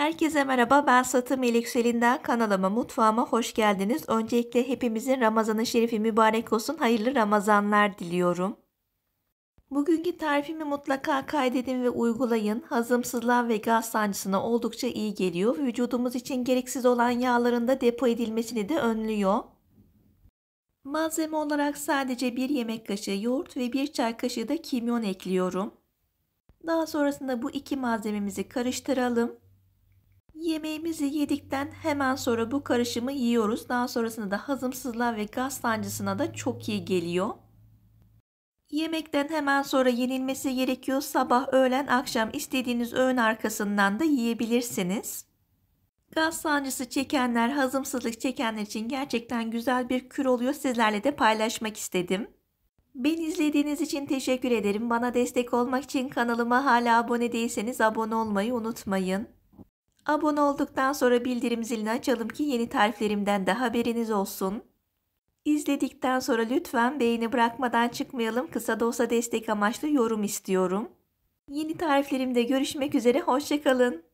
Herkese merhaba ben Satı Melik Selin'den kanalıma mutfağıma hoş geldiniz. Öncelikle hepimizin Ramazan'ın şerifi mübarek olsun. Hayırlı Ramazanlar diliyorum. Bugünkü tarifimi mutlaka kaydedin ve uygulayın. Hazımsızlığa ve gaz sancısına oldukça iyi geliyor. Vücudumuz için gereksiz olan yağların da depo edilmesini de önlüyor. Malzeme olarak sadece 1 yemek kaşığı yoğurt ve 1 çay kaşığı da kimyon ekliyorum. Daha sonrasında bu iki malzememizi karıştıralım. Yemeğimizi yedikten hemen sonra bu karışımı yiyoruz. Daha sonrasında da hazımsızlığa ve gaz sancısına da çok iyi geliyor. Yemekten hemen sonra yenilmesi gerekiyor. Sabah, öğlen, akşam istediğiniz öğün arkasından da yiyebilirsiniz. Gaz sancısı çekenler, hazımsızlık çekenler için gerçekten güzel bir kür oluyor. Sizlerle de paylaşmak istedim. Beni izlediğiniz için teşekkür ederim. Bana destek olmak için kanalıma hala abone değilseniz abone olmayı unutmayın. Abone olduktan sonra bildirim zilini açalım ki yeni tariflerimden de haberiniz olsun. İzledikten sonra lütfen beğeni bırakmadan çıkmayalım. Kısa da olsa destek amaçlı yorum istiyorum. Yeni tariflerimde görüşmek üzere. Hoşçakalın.